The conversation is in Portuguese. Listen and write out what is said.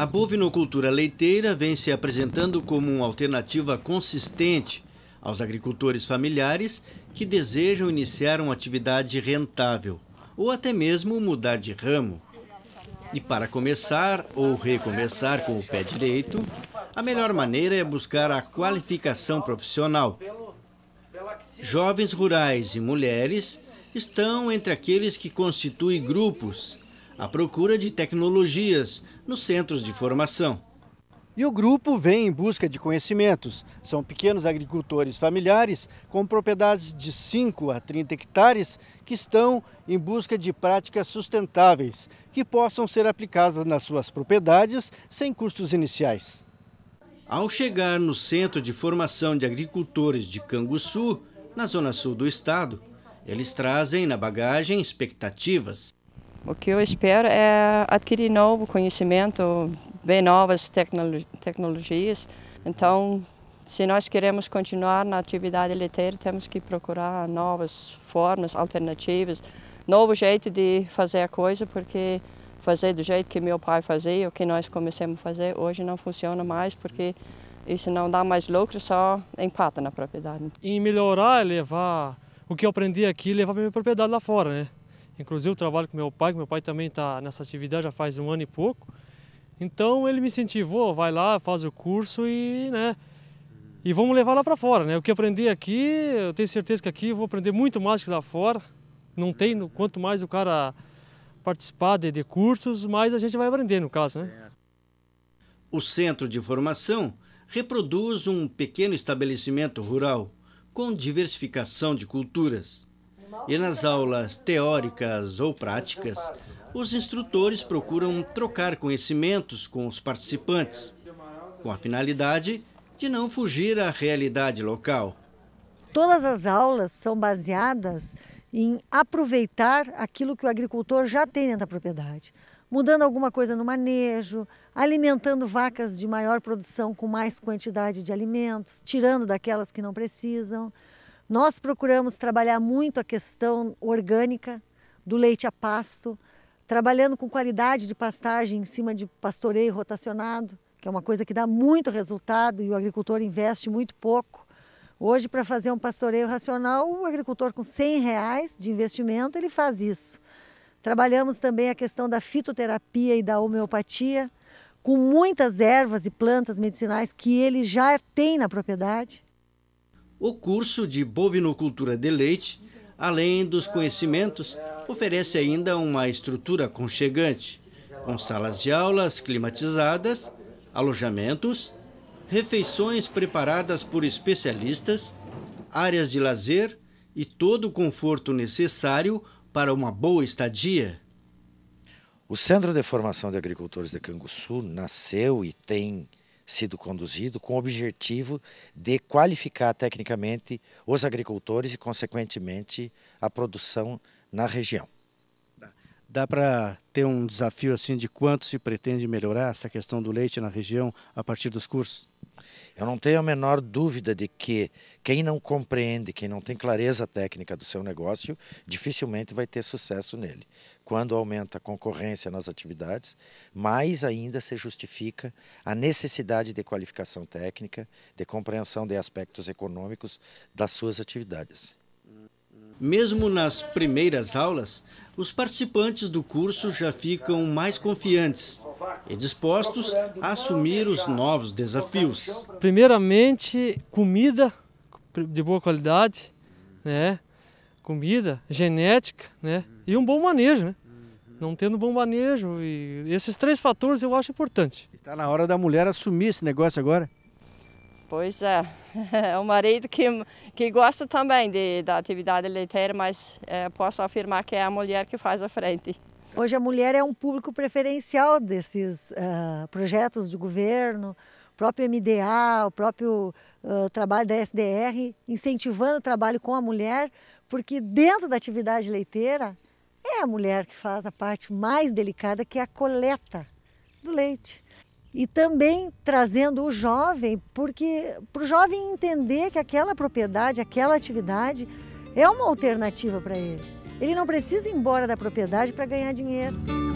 A bovinocultura leiteira vem se apresentando como uma alternativa consistente aos agricultores familiares que desejam iniciar uma atividade rentável ou até mesmo mudar de ramo. E para começar ou recomeçar com o pé direito, a melhor maneira é buscar a qualificação profissional. Jovens rurais e mulheres estão entre aqueles que constituem grupos à procura de tecnologias nos centros de formação. E o grupo vem em busca de conhecimentos. São pequenos agricultores familiares com propriedades de 5 a 30 hectares que estão em busca de práticas sustentáveis que possam ser aplicadas nas suas propriedades sem custos iniciais. Ao chegar no Centro de Formação de Agricultores de Canguçu, na zona sul do estado, eles trazem na bagagem expectativas. O que eu espero é adquirir novo conhecimento, ver novas tecno tecnologias. Então, se nós queremos continuar na atividade leiteira, temos que procurar novas formas, alternativas, novo jeito de fazer a coisa, porque fazer do jeito que meu pai fazia, o que nós começamos a fazer, hoje não funciona mais, porque isso não dá mais lucro, só empata na propriedade. Em melhorar, é levar o que eu aprendi aqui, levar para minha propriedade lá fora, né? Inclusive, eu trabalho com meu pai, que meu pai também está nessa atividade já faz um ano e pouco. Então, ele me incentivou, vai lá, faz o curso e, né, e vamos levar lá para fora, né? O que aprendi aqui, eu tenho certeza que aqui eu vou aprender muito mais que lá fora. Não tem, quanto mais o cara participar de, de cursos, mais a gente vai aprender, no caso, né? O centro de formação reproduz um pequeno estabelecimento rural com diversificação de culturas. E nas aulas teóricas ou práticas, os instrutores procuram trocar conhecimentos com os participantes, com a finalidade de não fugir à realidade local. Todas as aulas são baseadas em aproveitar aquilo que o agricultor já tem dentro da propriedade. Mudando alguma coisa no manejo, alimentando vacas de maior produção com mais quantidade de alimentos, tirando daquelas que não precisam. Nós procuramos trabalhar muito a questão orgânica do leite a pasto, trabalhando com qualidade de pastagem em cima de pastoreio rotacionado, que é uma coisa que dá muito resultado e o agricultor investe muito pouco. Hoje, para fazer um pastoreio racional, o agricultor com 100 reais de investimento, ele faz isso. Trabalhamos também a questão da fitoterapia e da homeopatia, com muitas ervas e plantas medicinais que ele já tem na propriedade. O curso de bovinocultura de leite, além dos conhecimentos, oferece ainda uma estrutura conchegante, com salas de aulas climatizadas, alojamentos, refeições preparadas por especialistas, áreas de lazer e todo o conforto necessário para uma boa estadia. O Centro de Formação de Agricultores de Canguçu nasceu e tem sido conduzido com o objetivo de qualificar tecnicamente os agricultores e, consequentemente, a produção na região. Dá para ter um desafio assim de quanto se pretende melhorar essa questão do leite na região a partir dos cursos? Eu não tenho a menor dúvida de que quem não compreende, quem não tem clareza técnica do seu negócio, dificilmente vai ter sucesso nele. Quando aumenta a concorrência nas atividades, mais ainda se justifica a necessidade de qualificação técnica, de compreensão de aspectos econômicos das suas atividades. Mesmo nas primeiras aulas, os participantes do curso já ficam mais confiantes e dispostos a assumir os novos desafios. Primeiramente, comida de boa qualidade, né? comida, genética né? e um bom manejo. Né? Não tendo bom manejo, e esses três fatores eu acho importante. Está na hora da mulher assumir esse negócio agora. Pois é, é um marido que, que gosta também de, da atividade leiteira, mas é, posso afirmar que é a mulher que faz a frente. Hoje a mulher é um público preferencial desses uh, projetos do governo, próprio MDA, o próprio uh, trabalho da SDR, incentivando o trabalho com a mulher, porque dentro da atividade leiteira é a mulher que faz a parte mais delicada, que é a coleta do leite. E também trazendo o jovem, porque para o jovem entender que aquela propriedade, aquela atividade é uma alternativa para ele. Ele não precisa ir embora da propriedade para ganhar dinheiro.